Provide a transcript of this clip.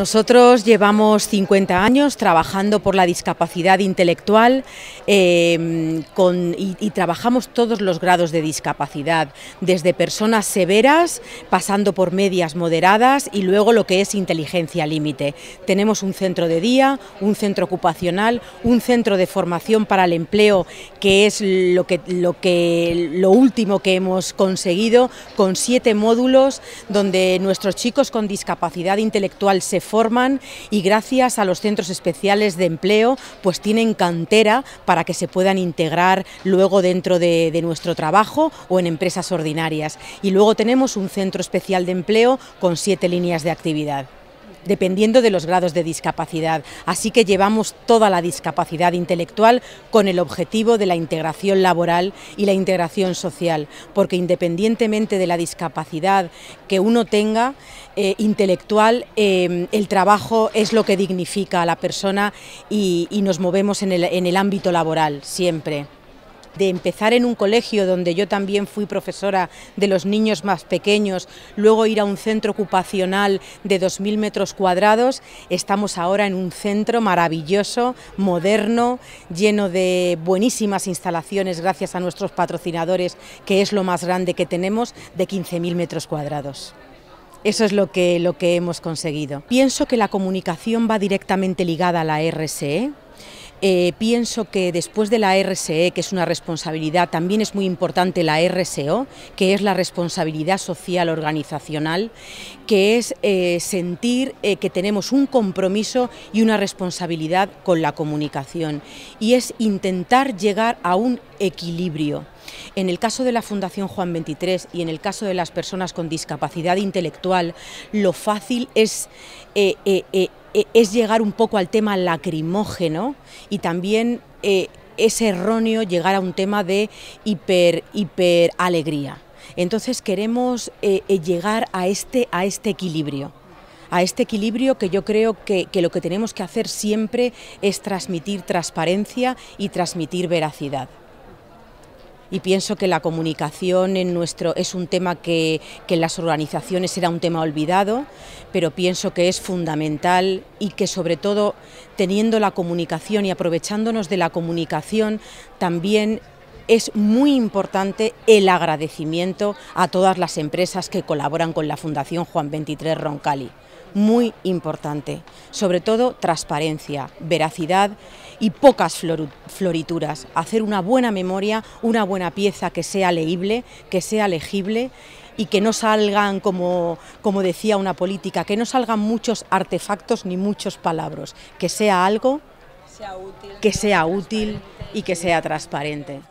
Nosotros llevamos 50 años trabajando por la discapacidad intelectual em, y, trabajamos todos los grados de discapacidad, desde personas severas, pasando por medias moderadas y luego lo que es inteligencia límite. Tenemos un centro de día, un centro ocupacional, un centro de formación para el empleo, que es lo, lo, que, lo último que hemos conseguido, con siete módulos donde nuestros chicos con discapacidad intelectual se forman, forman y gracias a los centros especiales de empleo pues tienen cantera para que se puedan integrar luego dentro de, de nuestro trabajo o en empresas ordinarias. Y luego tenemos un centro especial de empleo con siete líneas de actividad dependiendo de los grados de discapacidad. Así que llevamos toda la discapacidad intelectual con el objetivo de la integración laboral y la integración social, porque independientemente de la discapacidad que uno tenga, eh, intelectual, em, el trabajo es lo que dignifica a la persona y, nos movemos en el ámbito laboral siempre de empezar en un colegio donde yo también fui profesora de los niños más pequeños, luego ir a un centro ocupacional de 2.000 metros cuadrados, estamos ahora en un centro maravilloso, moderno, lleno de buenísimas instalaciones gracias a nuestros patrocinadores, que es lo más grande que tenemos, de 15.000 metros cuadrados. Eso es lo que, lo que hemos conseguido. Pienso que la comunicación va directamente ligada a la RSE, eh, pienso que después de la RSE, que es una responsabilidad, también es muy importante la RSO, que es la responsabilidad social organizacional, que es eh, sentir eh, que tenemos un compromiso y una responsabilidad con la comunicación y es intentar llegar a un equilibrio. En el caso de la Fundación Juan 23 y en el caso de las personas con discapacidad intelectual, lo fácil es e, es llegar un poco al tema lacrimógeno y también eh, es erróneo llegar a un tema de hiper, hiper alegría. Entonces queremos eh, eh, llegar a este, a este equilibrio a este equilibrio que yo creo que, que, lo que tenemos que hacer siempre es transmitir transparencia y transmitir veracidad y pienso que la comunicación en nuestro es un tema que, que en las organizaciones era un tema olvidado, pero pienso que es fundamental y que sobre todo teniendo la comunicación y aprovechándonos de la comunicación también es muy importante el agradecimiento a todas las empresas que colaboran con la Fundación Juan 23 Roncali. Muy importante. Sobre todo transparencia, veracidad y pocas florituras. Hacer una buena memoria, una buena pieza que sea leíble, que sea legible y que no salgan, como, decía una política, que no salgan muchos artefactos ni muchos palabras, Que sea algo que sea útil y que sea transparente.